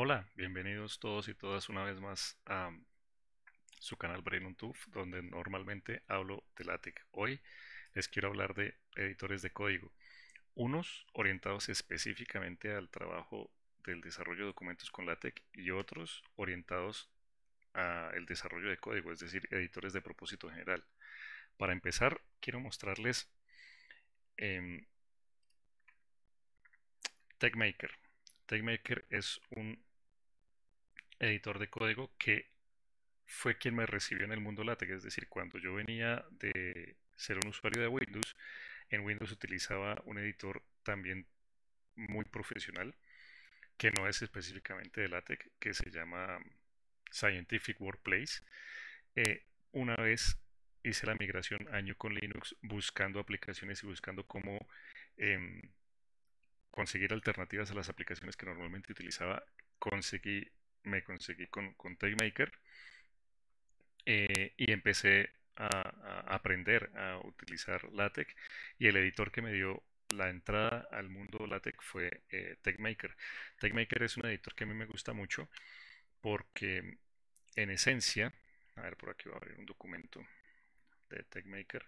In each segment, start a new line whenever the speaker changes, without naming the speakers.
Hola, bienvenidos todos y todas una vez más a su canal Brain on donde normalmente hablo de LaTeX. Hoy les quiero hablar de editores de código, unos orientados específicamente al trabajo del desarrollo de documentos con LaTeX y otros orientados al desarrollo de código, es decir, editores de propósito general. Para empezar, quiero mostrarles em, TechMaker. TechMaker es un editor de código que fue quien me recibió en el mundo LaTeX. Es decir, cuando yo venía de ser un usuario de Windows, en Windows utilizaba un editor también muy profesional, que no es específicamente de LaTeX, que se llama Scientific Workplace. Eh, una vez hice la migración año con Linux buscando aplicaciones y buscando cómo em, conseguir alternativas a las aplicaciones que normalmente utilizaba. Conseguí me conseguí con, con eh, y empecé a, aprender a utilizar LaTeX y el editor que me dio la entrada al mundo LaTeX fue eh, TechMaker. TechMaker es un editor que a mí me gusta mucho porque en esencia, a ver por aquí va a abrir un documento de TechMaker,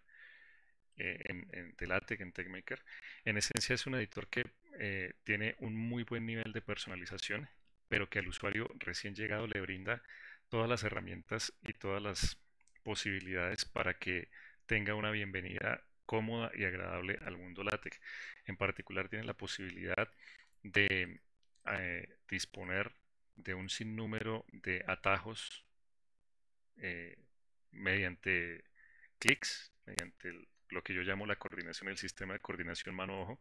eh, en, en, de LaTeX en TechMaker, en esencia es un editor que eh, tiene un muy buen nivel de personalización pero que al usuario recién llegado le brinda todas las herramientas y todas las posibilidades para que tenga una bienvenida cómoda y agradable al mundo LaTeX. En particular tiene la posibilidad de eh, disponer de un sinnúmero de atajos eh, mediante clics, mediante lo que yo llamo la coordinación, el sistema de coordinación mano-ojo,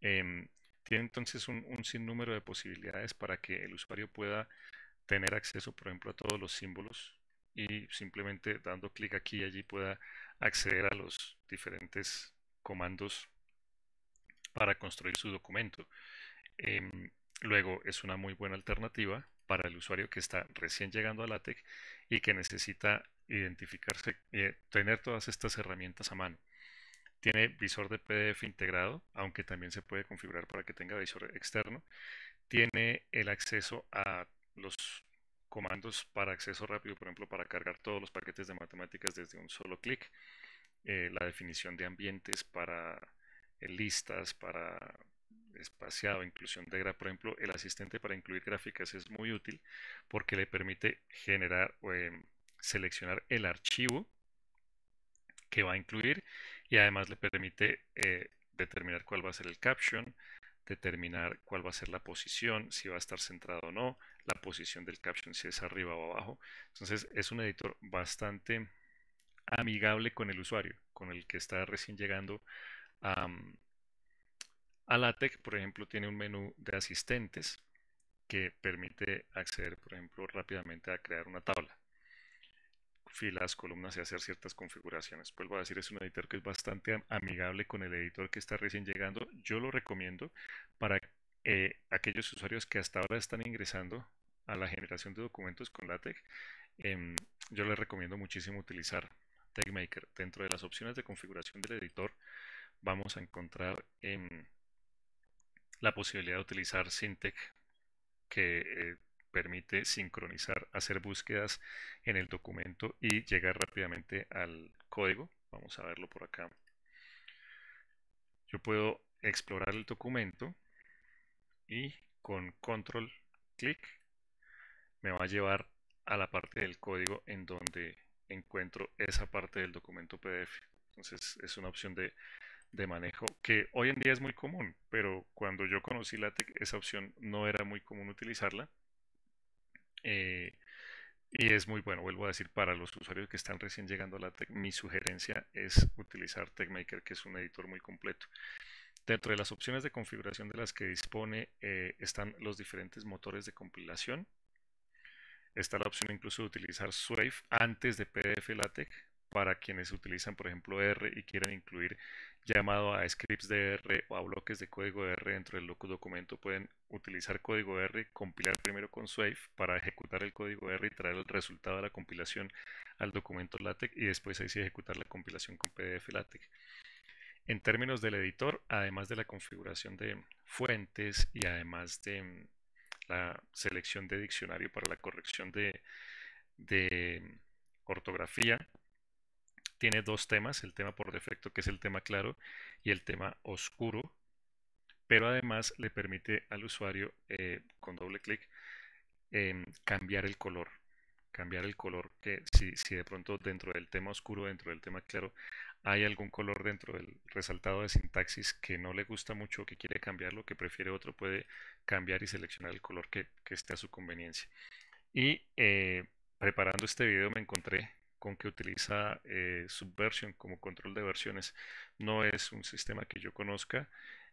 em, tiene entonces un, sinnúmero de posibilidades para que el usuario pueda tener acceso, por ejemplo, a todos los símbolos y simplemente dando clic aquí y allí pueda acceder a los diferentes comandos para construir su documento. Em, luego es una muy buena alternativa para el usuario que está recién llegando a LaTeX y que necesita identificarse, y eh, tener todas estas herramientas a mano. Tiene visor de PDF integrado, aunque también se puede configurar para que tenga visor externo. Tiene el acceso a los comandos para acceso rápido, por ejemplo, para cargar todos los paquetes de matemáticas desde un solo clic. Eh, la definición de ambientes para eh, listas, para espaciado, inclusión de gráficas, Por ejemplo, el asistente para incluir gráficas es muy útil porque le permite generar o em, seleccionar el archivo que va a incluir y además le permite eh, determinar cuál va a ser el caption, determinar cuál va a ser la posición, si va a estar centrado o no, la posición del caption, si es arriba o abajo. Entonces es un editor bastante amigable con el usuario, con el que está recién llegando a, a LaTeX. Por ejemplo, tiene un menú de asistentes que permite acceder, por ejemplo, rápidamente a crear una tabla filas, columnas y hacer ciertas configuraciones. Vuelvo a decir, es un editor que es bastante amigable con el editor que está recién llegando. Yo lo recomiendo para eh, aquellos usuarios que hasta ahora están ingresando a la generación de documentos con LaTeX. Em, yo les recomiendo muchísimo utilizar TechMaker. Dentro de las opciones de configuración del editor vamos a encontrar em, la posibilidad de utilizar Syntec que eh, permite sincronizar, hacer búsquedas en el documento y llegar rápidamente al código. Vamos a verlo por acá. Yo puedo explorar el documento y con control clic me va a llevar a la parte del código en donde encuentro esa parte del documento PDF. Entonces es una opción de, de manejo que hoy en día es muy común, pero cuando yo conocí LaTeX esa opción no era muy común utilizarla eh, y es muy bueno, vuelvo a decir, para los usuarios que están recién llegando a LaTeX mi sugerencia es utilizar TechMaker, que es un editor muy completo. Dentro de las opciones de configuración de las que dispone eh, están los diferentes motores de compilación. Está la opción incluso de utilizar Swift antes de PDF LaTeX, para quienes utilizan, por ejemplo, R y quieren incluir llamado a scripts de R o a bloques de código R dentro del documento, pueden utilizar código R, compilar primero con Swift para ejecutar el código R y traer el resultado de la compilación al documento LaTeX y después ahí ejecutar la compilación con PDF LaTeX. En términos del editor, además de la configuración de fuentes y además de mm, la selección de diccionario para la corrección de mm, ortografía, tiene dos temas, el tema por defecto que es el tema claro y el tema oscuro, pero además le permite al usuario eh, con doble clic em, cambiar el color, cambiar el color que si, si, de pronto dentro del tema oscuro, dentro del tema claro, hay algún color dentro del resaltado de sintaxis que no le gusta mucho, que quiere cambiarlo, que prefiere otro, puede cambiar y seleccionar el color que, esté a su conveniencia. Y eh, preparando este video me encontré con que utiliza eh, Subversion como control de versiones. No es un sistema que yo conozca,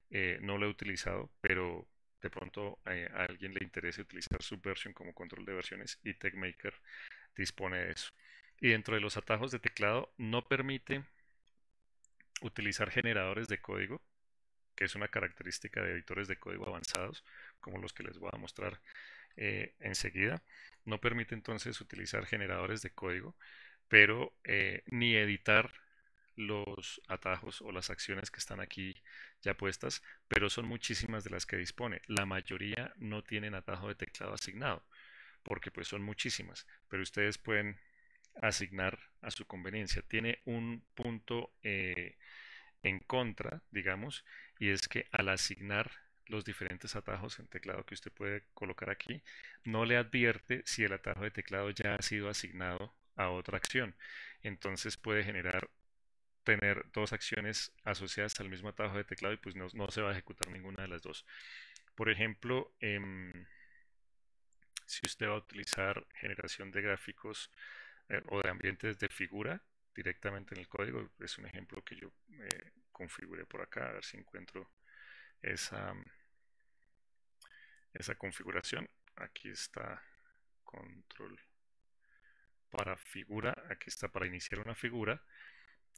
eh, no lo he utilizado, pero de pronto eh, a alguien le interese utilizar Subversion como control de versiones y TechMaker dispone de eso. Y dentro de los atajos de teclado no permite utilizar generadores de código, que es una característica de editores de código avanzados, como los que les voy a mostrar enseguida. No permite entonces utilizar generadores de código pero eh, ni editar los atajos o las acciones que están aquí ya puestas, pero son muchísimas de las que dispone. La mayoría no tienen atajo de teclado asignado, porque pues son muchísimas, pero ustedes pueden asignar a su conveniencia. Tiene un punto eh, en contra, digamos, y es que al asignar los diferentes atajos en teclado que usted puede colocar aquí, no le advierte si el atajo de teclado ya ha sido asignado a otra acción. Entonces puede generar tener dos acciones asociadas al mismo atajo de teclado y pues no, se va a ejecutar ninguna de las dos. Por ejemplo, em, si usted va a utilizar generación de gráficos eh, o de ambientes de figura directamente en el código, es un ejemplo que yo me eh, configuré por acá, a ver si encuentro esa, esa configuración. Aquí está control para figura, aquí está para iniciar una figura,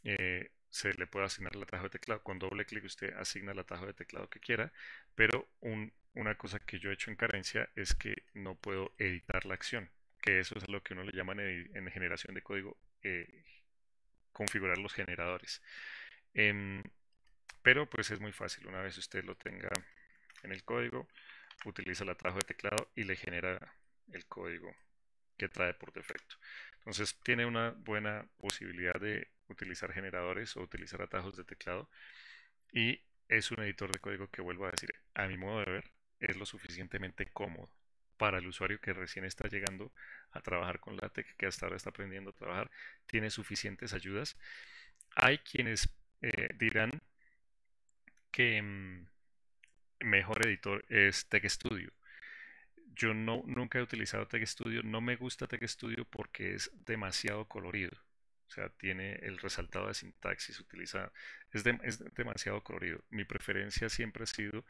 eh, se le puede asignar el atajo de teclado. Con doble clic usted asigna el atajo de teclado que quiera, pero una cosa que yo he hecho en carencia es que no puedo editar la acción, que eso es lo que uno le llama en, generación de código eh, configurar los generadores. Em, pero pues es muy fácil, una vez usted lo tenga en el código, utiliza el atajo de teclado y le genera el código que trae por defecto. Entonces tiene una buena posibilidad de utilizar generadores o utilizar atajos de teclado y es un editor de código que vuelvo a decir, a mi modo de ver, es lo suficientemente cómodo para el usuario que recién está llegando a trabajar con LaTeX, que hasta ahora está aprendiendo a trabajar, tiene suficientes ayudas. Hay quienes eh, dirán que el mm, mejor editor es Tech yo no, nunca he utilizado Studio. no me gusta Studio porque es demasiado colorido. O sea, tiene el resaltado de sintaxis, utilizado. es, demasiado colorido. Mi preferencia siempre ha sido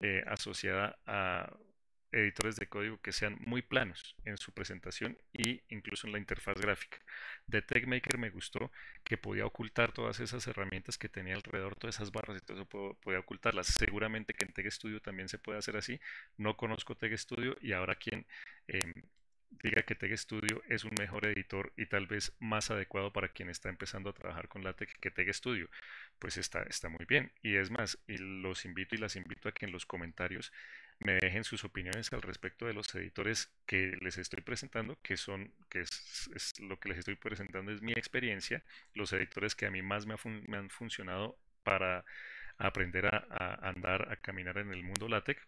eh, asociada a editores de código que sean muy planos en su presentación e incluso en la interfaz gráfica. De TechMaker me gustó que podía ocultar todas esas herramientas que tenía alrededor, todas esas barras y todo eso podía ocultarlas. Seguramente que en TechStudio también se puede hacer así. No conozco TechStudio y ahora quien em, diga que TechStudio es un mejor editor y tal vez más adecuado para quien está empezando a trabajar con LaTeX que TechStudio, pues está, está muy bien. Y es más, los invito y las invito a que en los comentarios me dejen sus opiniones al respecto de los editores que les estoy presentando, que son, que es, lo que les estoy presentando es mi experiencia, los editores que a mí más me, han funcionado para aprender a, andar, a caminar en el mundo LaTeX,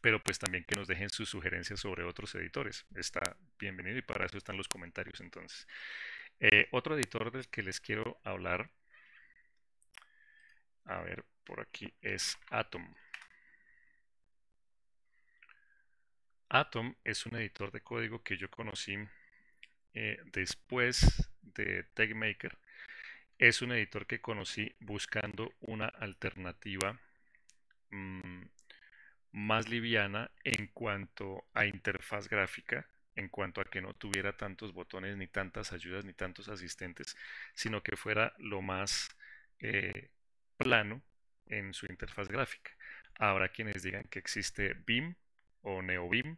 pero pues también que nos dejen sus sugerencias sobre otros editores. Está bienvenido y para eso están los comentarios entonces. Eh, otro editor del que les quiero hablar, a ver, por aquí es Atom. Atom es un editor de código que yo conocí eh, después de TechMaker. Es un editor que conocí buscando una alternativa mm, más liviana en cuanto a interfaz gráfica, en cuanto a que no tuviera tantos botones, ni tantas ayudas, ni tantos asistentes, sino que fuera lo más eh, plano en su interfaz gráfica. Habrá quienes digan que existe BIM, o NeoBeam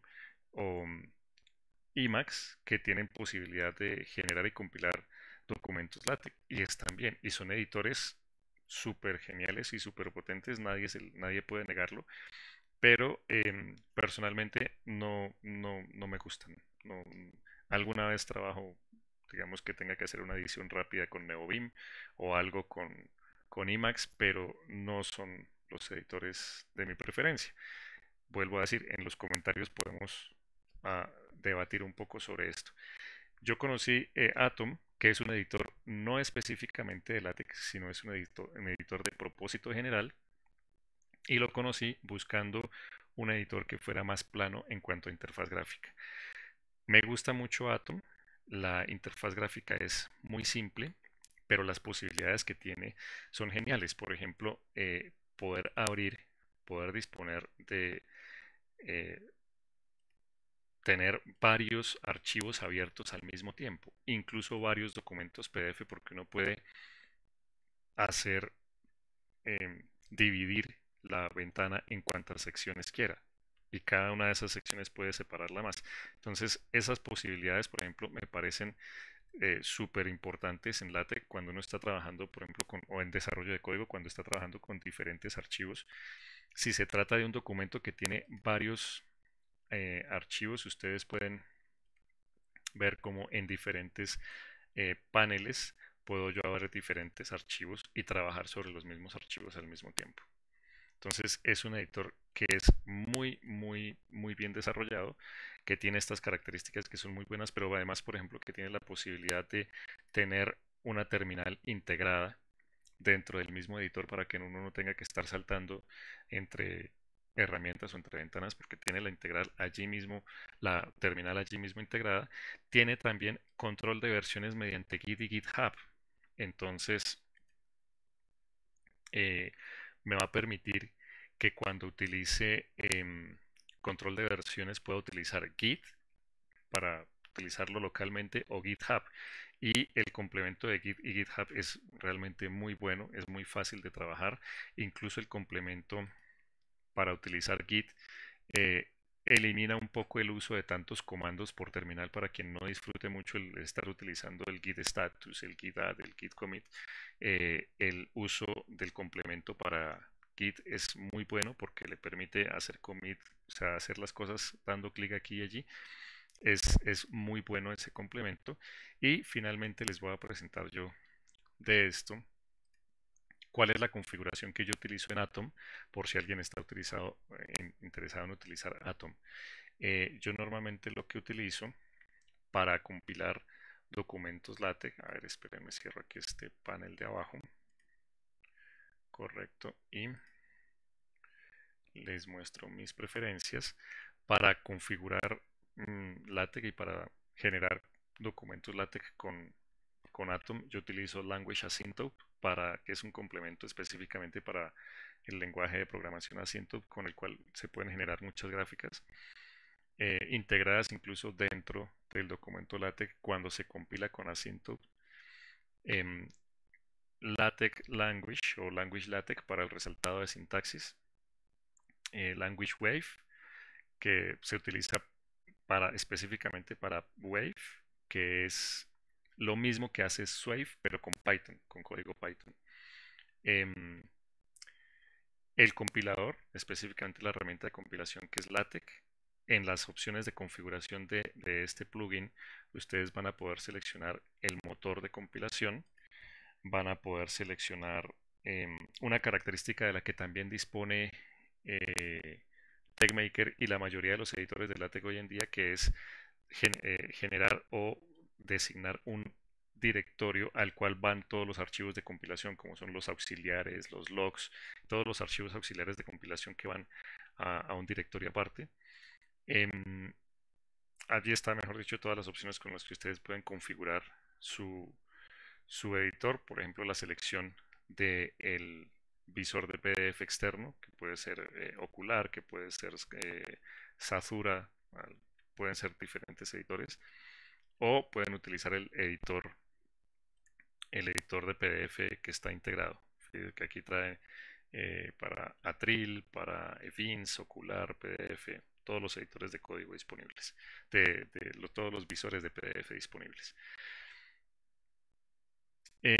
o mm, IMAX que tienen posibilidad de generar y compilar documentos LaTeX y están bien y son editores súper geniales y súper potentes, nadie, nadie puede negarlo, pero em, personalmente no, no, me gustan. alguna vez trabajo, digamos que tenga que hacer una edición rápida con NeoBeam o algo con, con IMAX, pero no son los editores de mi preferencia vuelvo a decir, en los comentarios podemos ah, debatir un poco sobre esto. Yo conocí eh, Atom, que es un editor no específicamente de LaTeX, sino es un editor, de propósito general, y lo conocí buscando un editor que fuera más plano en cuanto a interfaz gráfica. Me gusta mucho Atom, la interfaz gráfica es muy simple, pero las posibilidades que tiene son geniales. Por ejemplo, eh, poder abrir, poder disponer de eh, tener varios archivos abiertos al mismo tiempo, incluso varios documentos PDF, porque uno puede hacer em, dividir la ventana en cuantas secciones quiera. Y cada una de esas secciones puede separarla más. Entonces, esas posibilidades, por ejemplo, me parecen eh, súper importantes en LaTeX cuando uno está trabajando, por ejemplo, con, o en desarrollo de código, cuando está trabajando con diferentes archivos si se trata de un documento que tiene varios eh, archivos, ustedes pueden ver cómo en diferentes eh, paneles puedo yo abrir diferentes archivos y trabajar sobre los mismos archivos al mismo tiempo. Entonces es un editor que es muy, muy, muy bien desarrollado, que tiene estas características que son muy buenas, pero además, por ejemplo, que tiene la posibilidad de tener una terminal integrada dentro del mismo editor para que uno no tenga que estar saltando entre herramientas o entre ventanas porque tiene la integral allí mismo, la terminal allí mismo integrada. Tiene también control de versiones mediante Git y GitHub. Entonces, eh, me va a permitir que cuando utilice em, control de versiones pueda utilizar Git para utilizarlo localmente o GitHub y el complemento de Git y GitHub es realmente muy bueno, es muy fácil de trabajar, incluso el complemento para utilizar Git eh, elimina un poco el uso de tantos comandos por terminal para quien no disfrute mucho el estar utilizando el git status, el git add, el git commit. Eh, el uso del complemento para git es muy bueno porque le permite hacer commit, o sea, hacer las cosas dando clic aquí y allí es, muy bueno ese complemento. Y finalmente les voy a presentar yo de esto cuál es la configuración que yo utilizo en Atom, por si alguien está interesado en utilizar Atom. Eh, yo normalmente lo que utilizo para compilar documentos LaTeX, a ver, espérenme, cierro aquí este panel de abajo, correcto, y les muestro mis preferencias para configurar Mm, LaTeX y para generar documentos LaTeX con, con Atom, yo utilizo Language Asyntop, para, que es un complemento específicamente para el lenguaje de programación Asyntop, con el cual se pueden generar muchas gráficas. Eh, integradas incluso dentro del documento LaTeX cuando se compila con Asyntop. LATEC em, LaTeX Language o Language LaTeX para el resultado de sintaxis. Eh, language Wave, que se utiliza específicamente para Wave, que es lo mismo que hace Swave, pero con Python, con código Python. Em, el compilador, específicamente la herramienta de compilación que es LaTeX, en las opciones de configuración de, este plugin, ustedes van a poder seleccionar el motor de compilación, van a poder seleccionar em, una característica de la que también dispone eh, TechMaker y la mayoría de los editores de LaTeX hoy en día, que es eh, generar o designar un directorio al cual van todos los archivos de compilación, como son los auxiliares, los logs, todos los archivos auxiliares de compilación que van a, un directorio aparte. Em, allí está, mejor dicho, todas las opciones con las que ustedes pueden configurar su, su editor, por ejemplo, la selección del visor de PDF externo, que puede ser eh, ocular, que puede ser eh, Sazura, pueden ser diferentes editores, o pueden utilizar el editor, el editor de PDF que está integrado, que aquí trae eh, para Atril, para Evins, Ocular, PDF, todos los editores de código disponibles, de, todos los visores de PDF disponibles. Eh,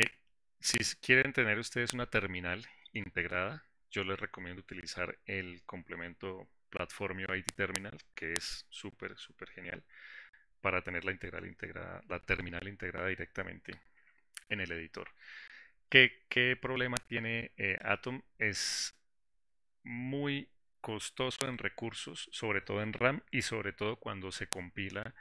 si quieren tener ustedes una terminal integrada, yo les recomiendo utilizar el complemento Platformio ID Terminal, que es súper, súper genial, para tener la integral integrada, la terminal integrada directamente en el editor. ¿Qué, problema tiene eh, Atom? Es muy costoso en recursos, sobre todo en RAM y sobre todo cuando se compila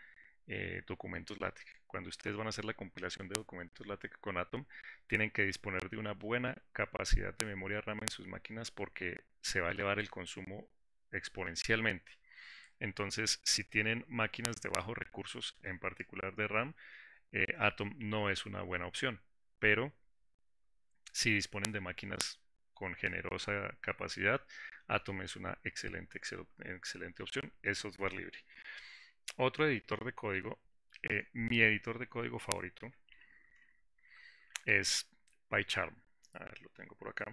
eh, documentos LaTeX cuando ustedes van a hacer la compilación de documentos LaTeX con Atom, tienen que disponer de una buena capacidad de memoria RAM en sus máquinas porque se va a elevar el consumo exponencialmente. Entonces, si tienen máquinas de bajos recursos, en particular de RAM, eh, Atom no es una buena opción. Pero si disponen de máquinas con generosa capacidad, Atom es una excelente, excelente opción, es software libre. Otro editor de código eh, mi editor de código favorito es PyCharm. A ver, lo tengo por acá.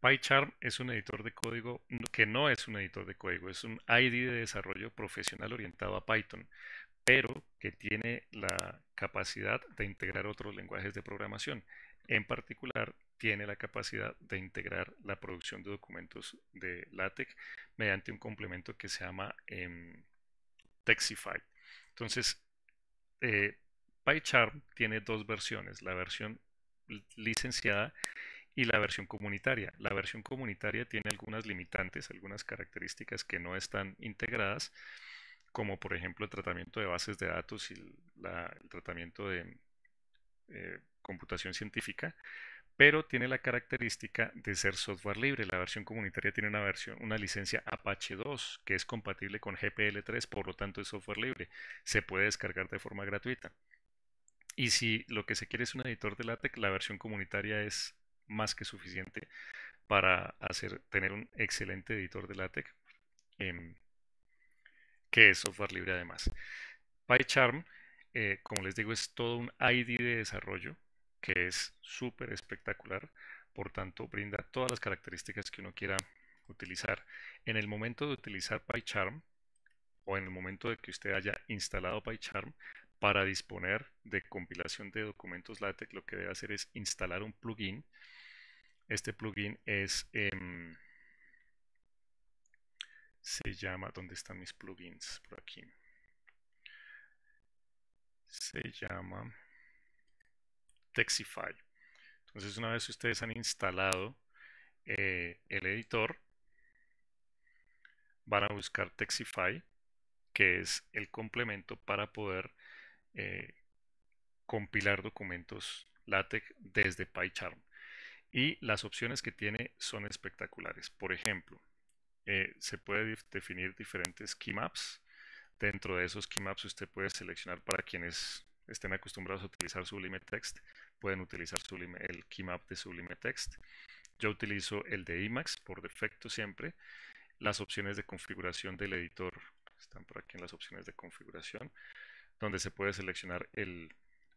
PyCharm es un editor de código que no es un editor de código, es un ID de desarrollo profesional orientado a Python, pero que tiene la capacidad de integrar otros lenguajes de programación. En particular, tiene la capacidad de integrar la producción de documentos de LaTeX mediante un complemento que se llama em, Texify. Entonces, eh, PyCharm tiene dos versiones, la versión licenciada y la versión comunitaria. La versión comunitaria tiene algunas limitantes, algunas características que no están integradas, como por ejemplo el tratamiento de bases de datos y el tratamiento de eh, computación científica, pero tiene la característica de ser software libre. La versión comunitaria tiene una versión, una licencia Apache 2 que es compatible con GPL 3, por lo tanto es software libre. Se puede descargar de forma gratuita. Y si lo que se quiere es un editor de LaTeX, la versión comunitaria es más que suficiente para hacer, tener un excelente editor de LaTeX, em, que es software libre además. PyCharm, eh, como les digo, es todo un ID de desarrollo que es súper espectacular. Por tanto, brinda todas las características que uno quiera utilizar. En el momento de utilizar PyCharm o en el momento de que usted haya instalado PyCharm, para disponer de compilación de documentos LaTeX, lo que debe hacer es instalar un plugin. Este plugin es... Em, se llama... ¿Dónde están mis plugins? Por aquí. Se llama... Texify. Entonces, una vez ustedes han instalado eh, el editor, van a buscar Texify, que es el complemento para poder eh, compilar documentos LaTeX desde PyCharm. Y las opciones que tiene son espectaculares. Por ejemplo, eh, se puede definir diferentes keymaps. Dentro de esos keymaps usted puede seleccionar para quienes estén acostumbrados a utilizar Sublime Text, pueden utilizar Sublime, el keymap de Sublime Text. Yo utilizo el de Emacs por defecto siempre. Las opciones de configuración del editor están por aquí en las opciones de configuración, donde se puede seleccionar el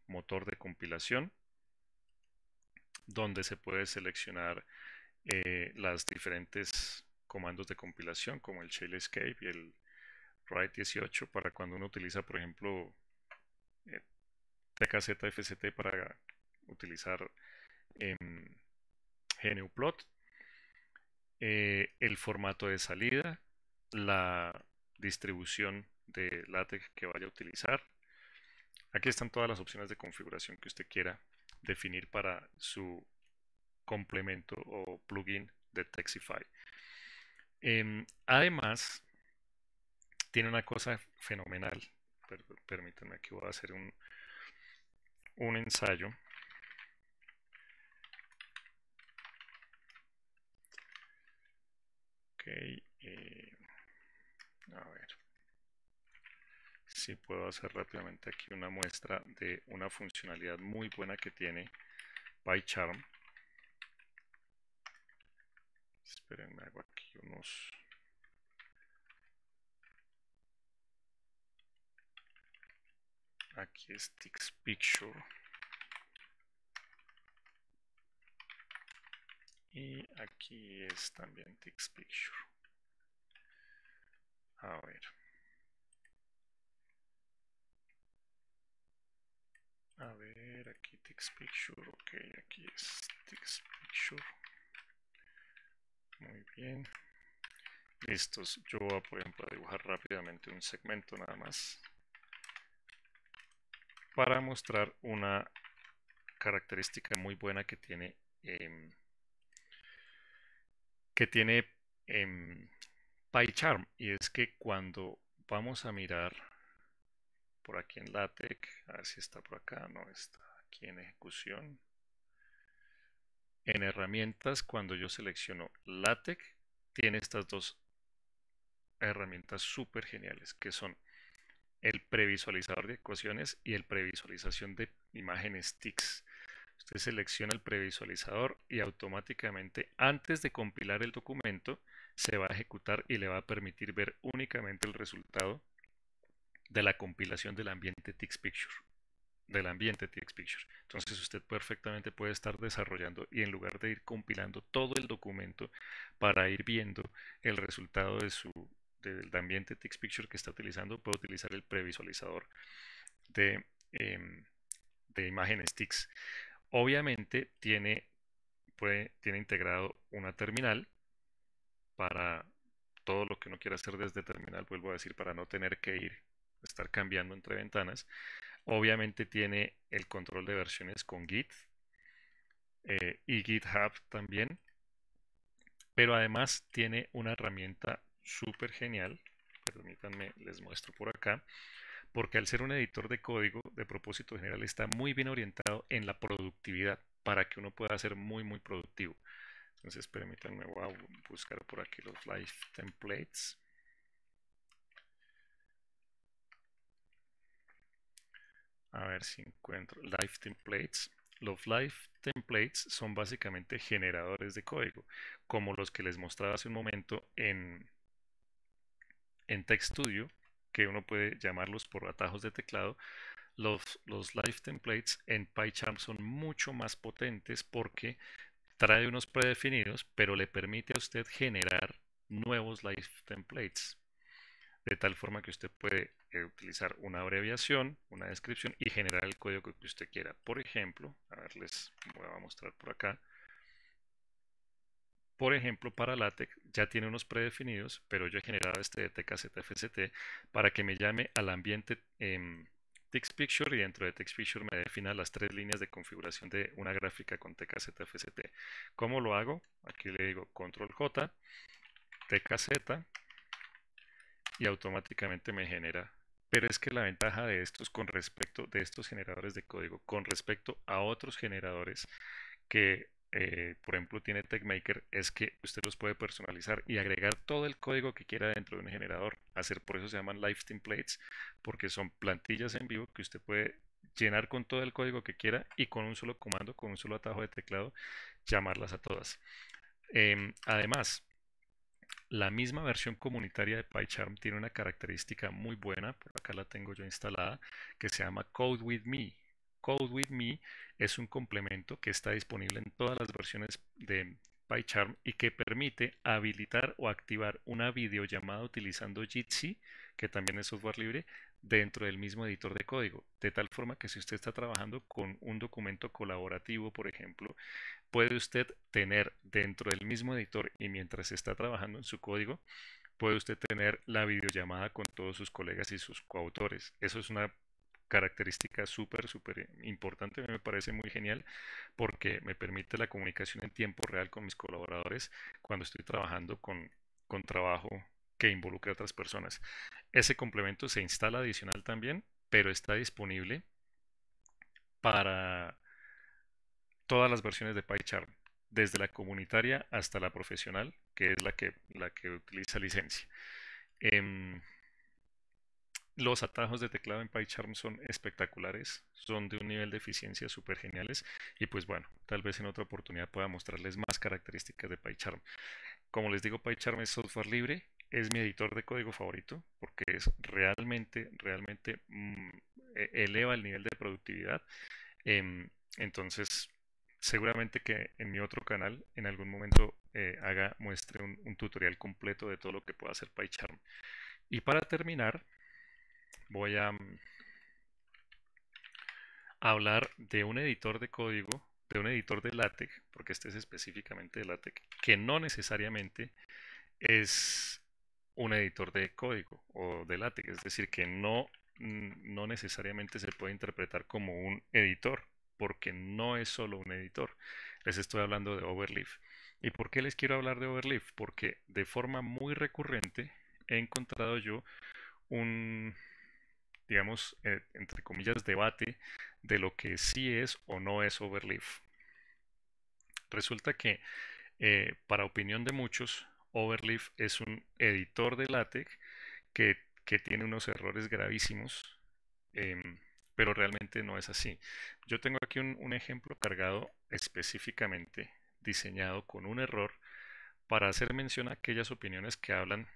motor de compilación, donde se puede seleccionar eh, las diferentes comandos de compilación como el Shell Escape y el Write 18 para cuando uno utiliza, por ejemplo, tkzfct para utilizar en GNUplot, eh, el formato de salida, la distribución de LaTeX que vaya a utilizar. Aquí están todas las opciones de configuración que usted quiera definir para su complemento o plugin de Texify. Em, además, tiene una cosa fenomenal. permítanme que voy a hacer un, un ensayo ok eh, a ver si puedo hacer rápidamente aquí una muestra de una funcionalidad muy buena que tiene PyCharm esperen, hago aquí unos aquí es sticks picture y aquí es también text picture a ver a ver aquí text picture ok aquí es text picture muy bien listos yo voy a por ejemplo a dibujar rápidamente un segmento nada más para mostrar una característica muy buena que tiene em, que tiene em, PyCharm y es que cuando vamos a mirar por aquí en LaTeX a ver si está por acá no está aquí en ejecución en herramientas cuando yo selecciono LaTeX tiene estas dos herramientas súper geniales que son el previsualizador de ecuaciones y el previsualización de imágenes TICS. Usted selecciona el previsualizador y automáticamente antes de compilar el documento se va a ejecutar y le va a permitir ver únicamente el resultado de la compilación del ambiente TICS Picture. Del ambiente Picture. Entonces usted perfectamente puede estar desarrollando y en lugar de ir compilando todo el documento para ir viendo el resultado de su del ambiente text picture que está utilizando, puede utilizar el previsualizador de, em, de imágenes TICS. Obviamente tiene, tiene integrado una terminal para todo lo que uno quiera hacer desde terminal, vuelvo a decir, para no tener que ir, estar cambiando entre ventanas. Obviamente tiene el control de versiones con Git eh, y GitHub también, pero además tiene una herramienta súper genial. Permítanme, les muestro por acá. Porque al ser un editor de código de propósito general está muy bien orientado en la productividad para que uno pueda ser muy, muy productivo. Entonces, permítanme, voy buscar por aquí los live templates. A ver si encuentro live templates. Los live templates son básicamente generadores de código, como los que les mostraba hace un momento en, en Text Studio, que uno puede llamarlos por atajos de teclado, los, los live templates en PyCharm son mucho más potentes porque trae unos predefinidos, pero le permite a usted generar nuevos live templates. De tal forma que usted puede eh, utilizar una abreviación, una descripción y generar el código que usted quiera. Por ejemplo, a ver, les voy a mostrar por acá. Por ejemplo, para LaTeX ya tiene unos predefinidos, pero yo he generado este de TKZFST para que me llame al ambiente eh, y dentro de TextPicture me defina las tres líneas de configuración de una gráfica con TKZFST. ¿Cómo lo hago? Aquí le digo Control J, TKZ y automáticamente me genera pero es que la ventaja de estos con respecto de estos generadores de código con respecto a otros generadores que eh, por ejemplo, tiene TechMaker es que usted los puede personalizar y agregar todo el código que quiera dentro de un generador. Hacer por eso se llaman Live Templates, porque son plantillas en vivo que usted puede llenar con todo el código que quiera y con un solo comando, con un solo atajo de teclado, llamarlas a todas. Em, además, la misma versión comunitaria de PyCharm tiene una característica muy buena, por acá la tengo yo instalada, que se llama Code with Me. Code With Me es un complemento que está disponible en todas las versiones de PyCharm y que permite habilitar o activar una videollamada utilizando Jitsi, que también es software libre, dentro del mismo editor de código. De tal forma que si usted está trabajando con un documento colaborativo, por ejemplo, puede usted tener dentro del mismo editor y mientras está trabajando en su código, puede usted tener la videollamada con todos sus colegas y sus coautores. Eso es una característica súper, súper importante, me parece muy genial porque me permite la comunicación en tiempo real con mis colaboradores cuando estoy trabajando con, trabajo que involucre a otras personas. Ese complemento se instala adicional también, pero está disponible para todas las versiones de PyCharm, desde la comunitaria hasta la profesional, que es la que, la que utiliza licencia. Em, los atajos de teclado en PyCharm son espectaculares, son de un nivel de eficiencia súper geniales y pues bueno, tal vez en otra oportunidad pueda mostrarles más características de PyCharm. Como les digo, PyCharm es software libre, es mi editor de código favorito porque es realmente, realmente mm, e, eleva el nivel de productividad. Em, entonces, seguramente que en mi otro canal en algún momento eh, haga, muestre un, un tutorial completo de todo lo que puede hacer PyCharm. Y para terminar, voy a hablar de un editor de código, de un editor de LaTeX, porque este es específicamente de LaTeX, que no necesariamente es un editor de código o de LaTeX, es decir, que no, mm, no necesariamente se puede interpretar como un editor, porque no es solo un editor. Les estoy hablando de Overleaf. ¿Y por qué les quiero hablar de Overleaf? Porque de forma muy recurrente he encontrado yo un, digamos, eh, entre comillas, debate de lo que sí es o no es Overleaf. Resulta que, eh, para opinión de muchos, Overleaf es un editor de LaTeX que, tiene unos errores gravísimos, em, pero realmente no es así. Yo tengo aquí un ejemplo cargado específicamente diseñado con un error para hacer mención a aquellas opiniones que hablan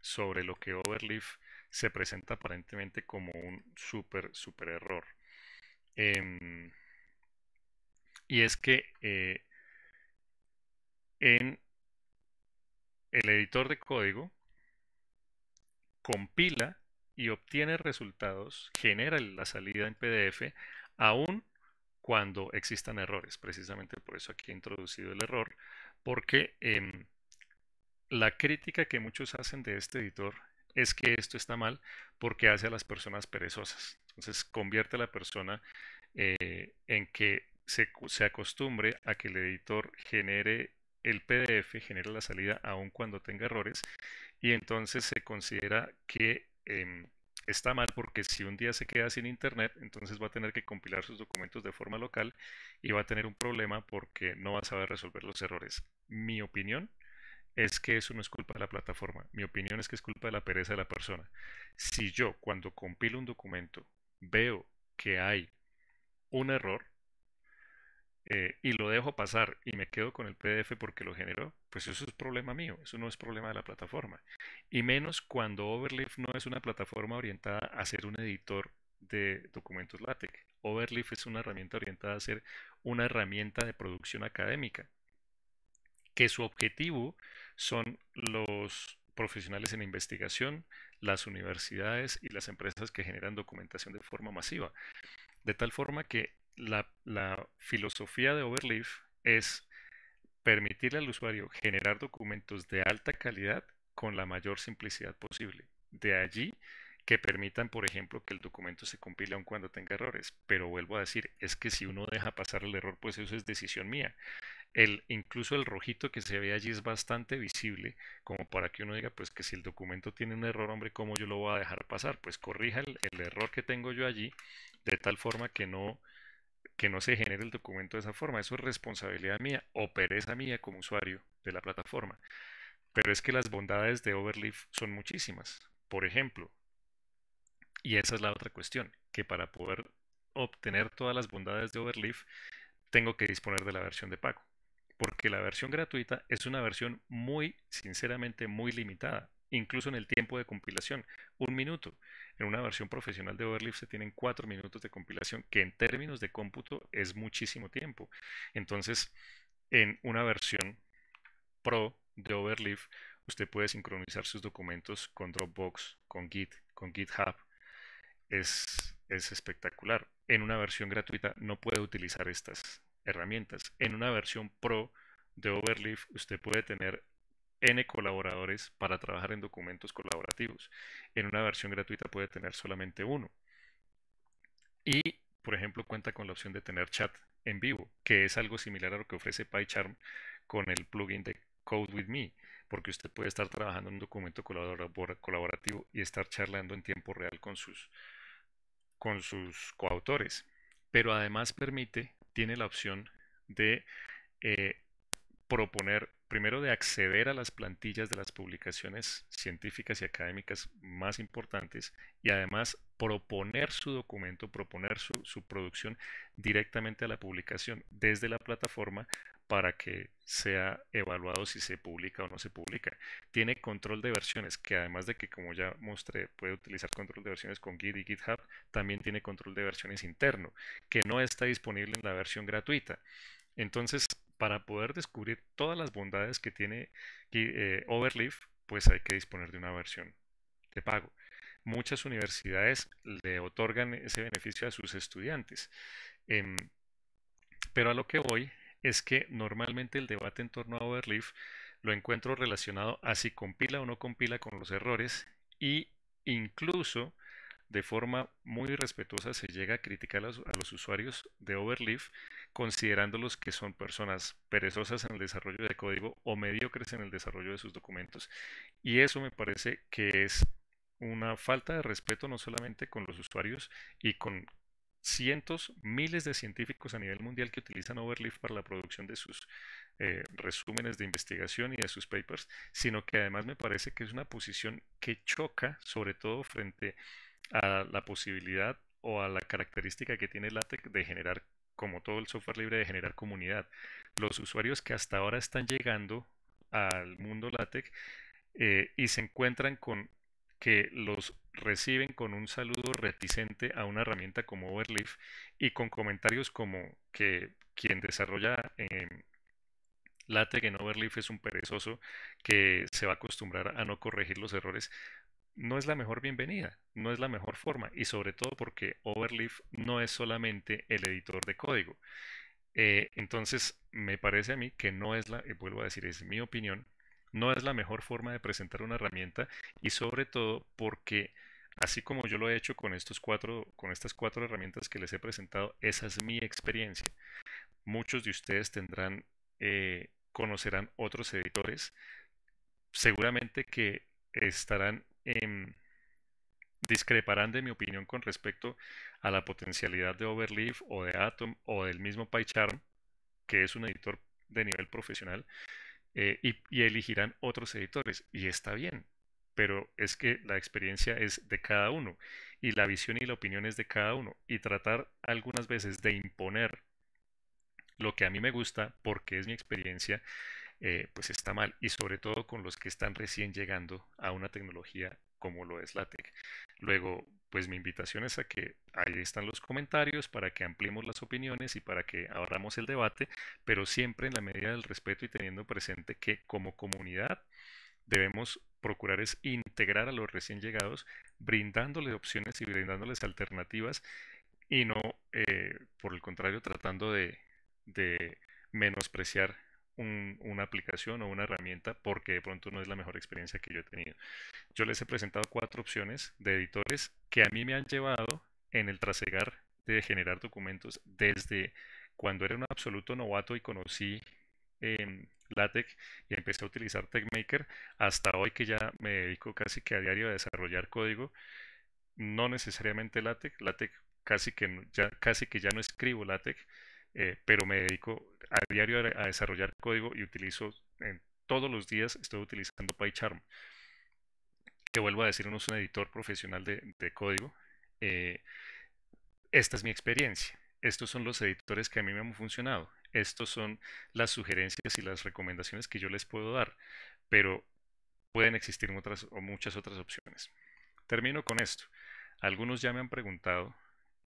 sobre lo que Overleaf se presenta aparentemente como un súper, súper error. Em, y es que eh, en el editor de código compila y obtiene resultados, genera la salida en PDF, aún cuando existan errores. Precisamente por eso aquí he introducido el error, porque em, la crítica que muchos hacen de este editor es que esto está mal porque hace a las personas perezosas. Entonces convierte a la persona eh, en que se, acostumbre a que el editor genere el PDF, genere la salida aun cuando tenga errores y entonces se considera que em, está mal porque si un día se queda sin internet, entonces va a tener que compilar sus documentos de forma local y va a tener un problema porque no va a saber resolver los errores. Mi opinión es que eso no es culpa de la plataforma. Mi opinión es que es culpa de la pereza de la persona. Si yo cuando compilo un documento veo que hay un error eh, y lo dejo pasar y me quedo con el PDF porque lo generó, pues eso es problema mío, eso no es problema de la plataforma. Y menos cuando Overleaf no es una plataforma orientada a ser un editor de documentos LaTeX. Overleaf es una herramienta orientada a ser una herramienta de producción académica que su objetivo son los profesionales en investigación, las universidades y las empresas que generan documentación de forma masiva. De tal forma que la, filosofía de Overleaf es permitirle al usuario generar documentos de alta calidad con la mayor simplicidad posible. De allí que permitan, por ejemplo, que el documento se compile aun cuando tenga errores. Pero vuelvo a decir, es que si uno deja pasar el error, pues eso es decisión mía. El, incluso el rojito que se ve allí es bastante visible, como para que uno diga, pues que si el documento tiene un error, hombre, ¿cómo yo lo voy a dejar pasar? Pues corrija el, error que tengo yo allí, de tal forma que no, que no se genere el documento de esa forma. Eso es responsabilidad mía o pereza mía como usuario de la plataforma. Pero es que las bondades de Overleaf son muchísimas. Por ejemplo, y esa es la otra cuestión, que para poder obtener todas las bondades de Overleaf, tengo que disponer de la versión de pago. Porque la versión gratuita es una versión muy, sinceramente, muy limitada, incluso en el tiempo de compilación, un minuto. En una versión profesional de Overleaf se tienen cuatro minutos de compilación, que en términos de cómputo es muchísimo tiempo. Entonces, en una versión pro de Overleaf, usted puede sincronizar sus documentos con Dropbox, con Git, con GitHub, es, espectacular. En una versión gratuita no puede utilizar estas herramientas. En una versión pro de Overleaf usted puede tener N colaboradores para trabajar en documentos colaborativos. En una versión gratuita puede tener solamente uno. Y, por ejemplo, cuenta con la opción de tener chat en vivo, que es algo similar a lo que ofrece PyCharm con el plugin de Code with Me, porque usted puede estar trabajando en un documento colaborativo y estar charlando en tiempo real con sus con sus coautores, pero además permite, tiene la opción de eh, proponer, primero de acceder a las plantillas de las publicaciones científicas y académicas más importantes y además proponer su documento, proponer su, su producción directamente a la publicación desde la plataforma para que sea evaluado si se publica o no se publica. Tiene control de versiones, que además de que, como ya mostré, puede utilizar control de versiones con Git y GitHub, también tiene control de versiones interno, que no está disponible en la versión gratuita. Entonces, para poder descubrir todas las bondades que tiene eh, Overleaf, pues hay que disponer de una versión de pago. Muchas universidades le otorgan ese beneficio a sus estudiantes. Em, pero a lo que voy es que normalmente el debate en torno a Overleaf lo encuentro relacionado a si compila o no compila con los errores y incluso de forma muy respetuosa se llega a criticar a los, a los, usuarios de Overleaf, considerándolos que son personas perezosas en el desarrollo de código o mediocres en el desarrollo de sus documentos. Y eso me parece que es una falta de respeto no solamente con los usuarios y con cientos, miles de científicos a nivel mundial que utilizan Overleaf para la producción de sus eh, resúmenes de investigación y de sus papers, sino que además me parece que es una posición que choca, sobre todo frente a la posibilidad o a la característica que tiene LaTeX de generar, como todo el software libre, de generar comunidad. Los usuarios que hasta ahora están llegando al mundo LaTeX eh, y se encuentran con que los reciben con un saludo reticente a una herramienta como Overleaf y con comentarios como que quien desarrolla eh, LaTeX en Overleaf es un perezoso que se va a acostumbrar a no corregir los errores, no es la mejor bienvenida, no es la mejor forma y sobre todo porque Overleaf no es solamente el editor de código. Eh, entonces, me parece a mí que no es la, eh, vuelvo a decir, es mi opinión, no es la mejor forma de presentar una herramienta y sobre todo porque así como yo lo he hecho con estos cuatro con estas cuatro herramientas que les he presentado, esa es mi experiencia. Muchos de ustedes tendrán eh, conocerán otros editores, seguramente que estarán en em, discreparán de mi opinión con respecto a la potencialidad de Overleaf o de Atom o del mismo PyCharm, que es un editor de nivel profesional, eh, y, elegirán otros editores. Y está bien, pero es que la experiencia es de cada uno y la visión y la opinión es de cada uno. Y tratar algunas veces de imponer lo que a mí me gusta porque es mi experiencia, eh, pues está mal. Y sobre todo con los que están recién llegando a una tecnología como lo es la TEC. Luego, pues mi invitación es a que ahí están los comentarios para que ampliemos las opiniones y para que abramos el debate, pero siempre en la medida del respeto y teniendo presente que como comunidad debemos procurar es integrar a los recién llegados, brindándoles opciones y brindándoles alternativas y no, eh, por el contrario, tratando de menospreciar una aplicación o una herramienta porque de pronto no es la mejor experiencia que yo he tenido. Yo les he presentado cuatro opciones de editores que a mí me han llevado en el trasegar de generar documentos desde cuando era un absoluto novato y conocí em, LaTeX y empecé a utilizar TechMaker hasta hoy que ya me dedico casi que a diario a desarrollar código. No necesariamente LaTeX, LaTeX casi que ya, casi que ya no escribo LaTeX eh, pero me dedico a diario a, desarrollar código y utilizo en, todos los días, estoy utilizando PyCharm, que vuelvo a decir, uno es un editor profesional de, código. Eh, esta es mi experiencia. Estos son los editores que a mí me han funcionado. Estos son las sugerencias y las recomendaciones que yo les puedo dar. Pero pueden existir otras, o muchas otras opciones. Termino con esto. Algunos ya me han preguntado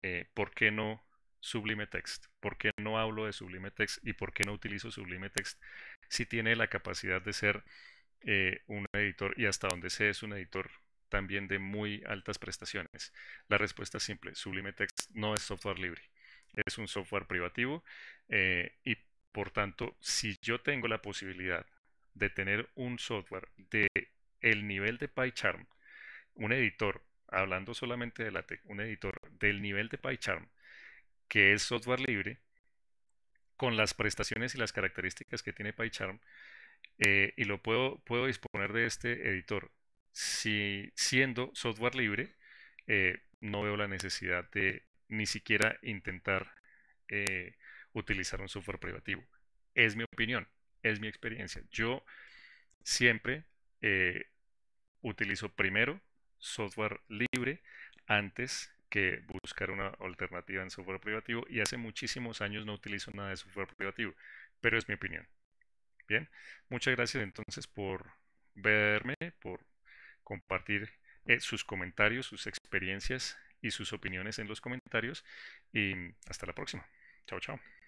eh, por qué no Sublime Text? ¿Por qué no hablo de Sublime Text y por qué no utilizo Sublime Text si tiene la capacidad de ser eh, un editor y hasta donde sea es un editor también de muy altas prestaciones? La respuesta es simple, Sublime Text no es software libre, es un software privativo eh, y por tanto, si yo tengo la posibilidad de tener un software de el nivel de PyCharm, un editor, hablando solamente de la tech, un editor del nivel de PyCharm, que es software libre, con las prestaciones y las características que tiene PyCharm, eh, y lo puedo, puedo disponer de este editor. Si siendo software libre, eh, no veo la necesidad de ni siquiera intentar eh, utilizar un software privativo. Es mi opinión, es mi experiencia. Yo siempre utilizo primero software libre antes que buscar una alternativa en software privativo y hace muchísimos años no utilizo nada de software privativo, pero es mi opinión. Bien, muchas gracias entonces por verme, por compartir eh, sus comentarios, sus experiencias y sus opiniones en los comentarios y hasta la próxima. Chao, chao.